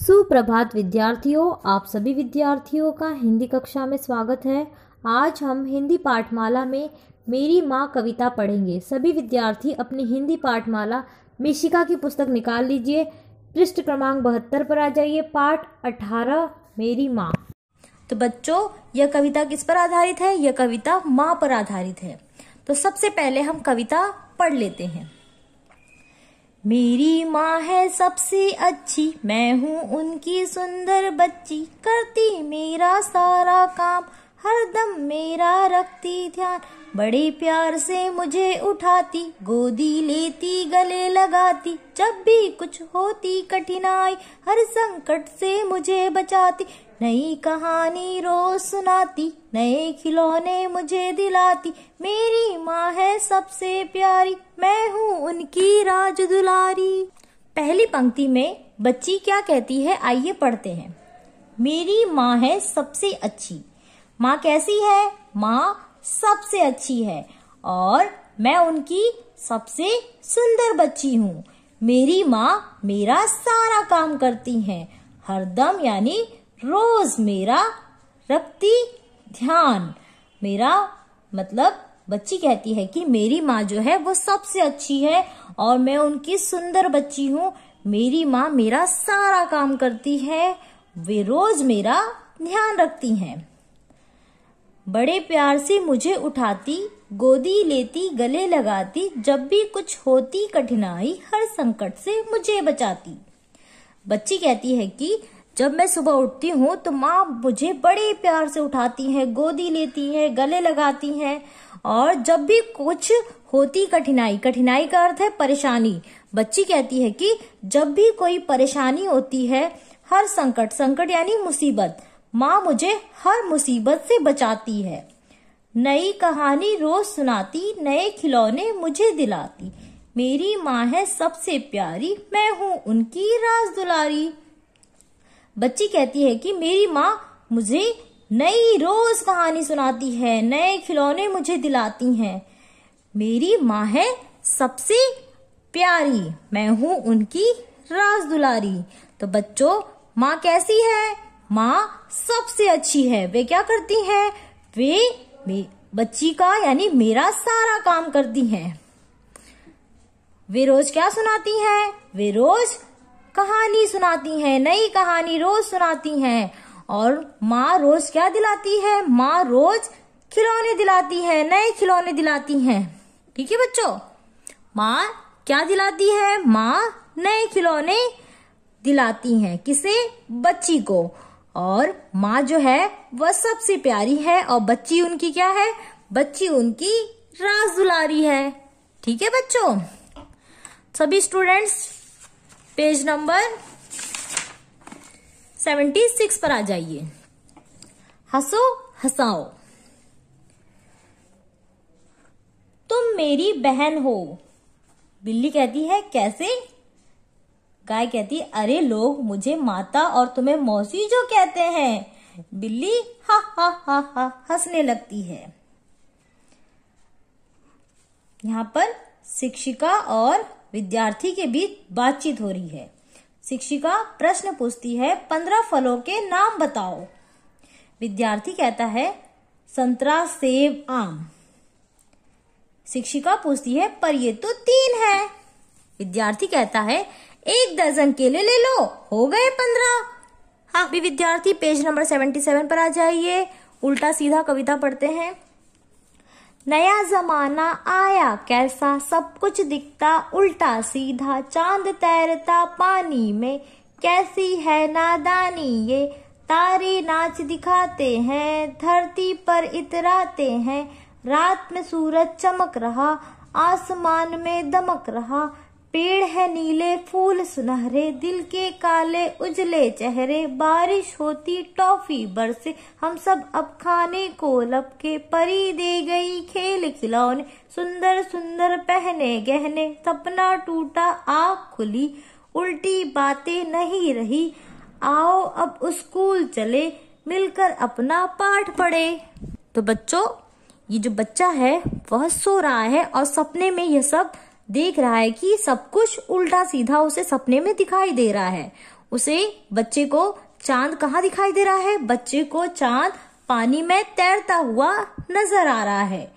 सुप्रभात विद्यार्थियों आप सभी विद्यार्थियों का हिंदी कक्षा में स्वागत है आज हम हिंदी पाठमाला में मेरी माँ कविता पढ़ेंगे सभी विद्यार्थी अपनी हिंदी पाठमाला मिशिका की पुस्तक निकाल लीजिए पृष्ठ क्रमांक बहत्तर पर आ जाइए पाठ अठारह मेरी माँ तो बच्चों यह कविता किस पर आधारित है यह कविता माँ पर आधारित है तो सबसे पहले हम कविता पढ़ लेते हैं मेरी माँ है सबसे अच्छी मैं हूँ उनकी सुंदर बच्ची करती मेरा सारा काम हर दम मेरा रखती ध्यान बड़े प्यार से मुझे उठाती गोदी लेती गले लगाती जब भी कुछ होती कठिनाई हर संकट से मुझे बचाती नई कहानी रोज सुनाती नए खिलौने मुझे दिलाती मेरी माँ है सबसे प्यारी मैं हूँ उनकी राज दुलारी पहली पंक्ति में बच्ची क्या कहती है आइए पढ़ते हैं मेरी माँ है सबसे अच्छी माँ कैसी है माँ सबसे अच्छी है और मैं उनकी सबसे सुंदर बच्ची हूँ मेरी माँ मेरा सारा काम करती है हरदम यानी रोज मेरा रखती ध्यान मेरा मतलब बच्ची कहती है कि मेरी माँ जो है वो सबसे अच्छी है और मैं उनकी सुंदर बच्ची हूँ मेरी माँ मेरा सारा काम करती है वे रोज मेरा ध्यान रखती हैं बड़े प्यार से मुझे उठाती गोदी लेती गले लगाती जब भी कुछ होती कठिनाई हर संकट से मुझे बचाती बच्ची कहती है कि जब मैं सुबह उठती हूँ तो माँ मुझे बड़े प्यार से उठाती हैं गोदी लेती हैं गले लगाती हैं और जब भी कुछ होती कठिनाई कठिनाई का अर्थ है परेशानी बच्ची कहती है कि जब भी कोई परेशानी होती है हर संकट संकट यानी मुसीबत माँ मुझे हर मुसीबत से बचाती है नई कहानी रोज सुनाती नए खिलौने मुझे दिलाती मेरी माँ है सबसे प्यारी मैं हूँ उनकी राज दुलारी बच्ची कहती है कि मेरी माँ मुझे नई रोज कहानी सुनाती है नए खिलौने मुझे दिलाती हैं मेरी माँ है सबसे प्यारी मैं हूँ उनकी राज दुलारी तो बच्चों माँ कैसी है माँ सबसे अच्छी है वे क्या करती है वे बच्ची का यानी मेरा सारा काम करती हैं वे रोज क्या सुनाती हैं वे रोज कहानी सुनाती हैं नई कहानी रोज सुनाती हैं और माँ रोज क्या दिलाती है माँ रोज खिलौने दिलाती है नए खिलौने दिलाती हैं ठीक है बच्चों माँ क्या दिलाती है माँ नए खिलौने दिलाती हैं किसे बच्ची को और माँ जो है वह सबसे प्यारी है और बच्ची उनकी क्या है बच्ची उनकी राज दुलारी है ठीक है बच्चों सभी students page number seventy six पर आ जाइए हंसो हंसाओ तुम मेरी बहन हो बिल्ली कहती है कैसे गाय कहती है अरे लोग मुझे माता और तुम्हें मौसी जो कहते हैं बिल्ली हा हा हा हा हंसने लगती है यहाँ पर शिक्षिका और विद्यार्थी के बीच बातचीत हो रही है शिक्षिका प्रश्न पूछती है पंद्रह फलों के नाम बताओ विद्यार्थी कहता है संतरा सेब आम शिक्षिका पूछती है पर ये तो तीन है विद्यार्थी कहता है एक दर्जन केले ले लो हो गए पंद्रह हाँ भी विद्यार्थी पेज नंबर सेवेंटी सेवन पर आ जाइए उल्टा सीधा कविता पढ़ते हैं नया जमाना आया कैसा सब कुछ दिखता उल्टा सीधा चांद तैरता पानी में कैसी है नादानी ये तारे नाच दिखाते हैं धरती पर इतराते हैं रात में सूरज चमक रहा आसमान में दमक रहा पेड़ है नीले फूल सुनहरे दिल के काले उजले चेहरे बारिश होती टॉफी बरसे हम सब अब खाने को लपके परी दे गई खेल खिलौने सुंदर सुंदर पहने गहने सपना टूटा आँख खुली उल्टी बातें नहीं रही आओ अब स्कूल चले मिलकर अपना पाठ पढ़े तो बच्चों ये जो बच्चा है वह सो रहा है और सपने में यह सब देख रहा है कि सब कुछ उल्टा सीधा उसे सपने में दिखाई दे रहा है उसे बच्चे को चांद कहाँ दिखाई दे रहा है बच्चे को चांद पानी में तैरता हुआ नजर आ रहा है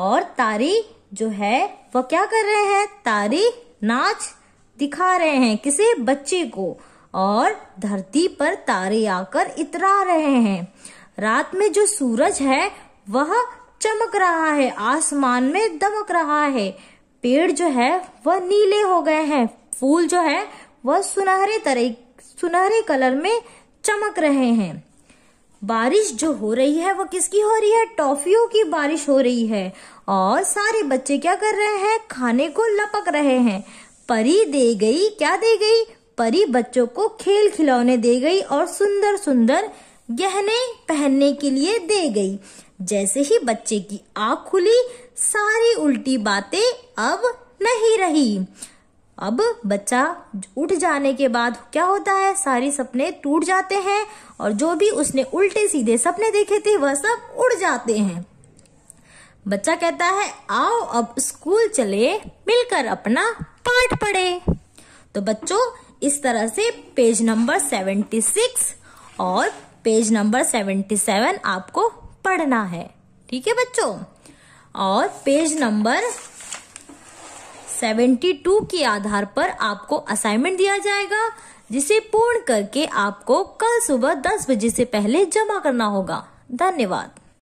और तारी जो है वो क्या कर रहे हैं तारी नाच दिखा रहे हैं किसे बच्चे को और धरती पर तारे आकर इतरा रहे हैं रात में जो सूरज है वह चमक रहा है आसमान में दमक रहा है पेड़ जो है वह नीले हो गए हैं फूल जो है वह सुनहरे तरह सुनहरे कलर में चमक रहे हैं बारिश जो हो रही है वो किसकी हो रही है टॉफियों की बारिश हो रही है और सारे बच्चे क्या कर रहे हैं खाने को लपक रहे हैं परी दे गई क्या दे गई परी बच्चों को खेल खिलौने दे गई और सुंदर सुंदर गहने पहनने के लिए दे गई जैसे ही बच्चे की आंख खुली सारी उल्टी बातें अब नहीं रही अब बच्चा उठ जाने के बाद क्या होता है सारी सपने टूट जाते हैं और जो भी उसने उल्टे सीधे सपने देखे थे वह सब उड़ जाते हैं बच्चा कहता है आओ अब स्कूल चले मिलकर अपना पाठ पढ़े तो बच्चों इस तरह से पेज नंबर सेवेंटी सिक्स और पेज नंबर सेवेंटी सेवन आपको पढ़ना है ठीक है बच्चों और पेज नंबर 72 के आधार पर आपको असाइनमेंट दिया जाएगा जिसे पूर्ण करके आपको कल सुबह 10 बजे से पहले जमा करना होगा धन्यवाद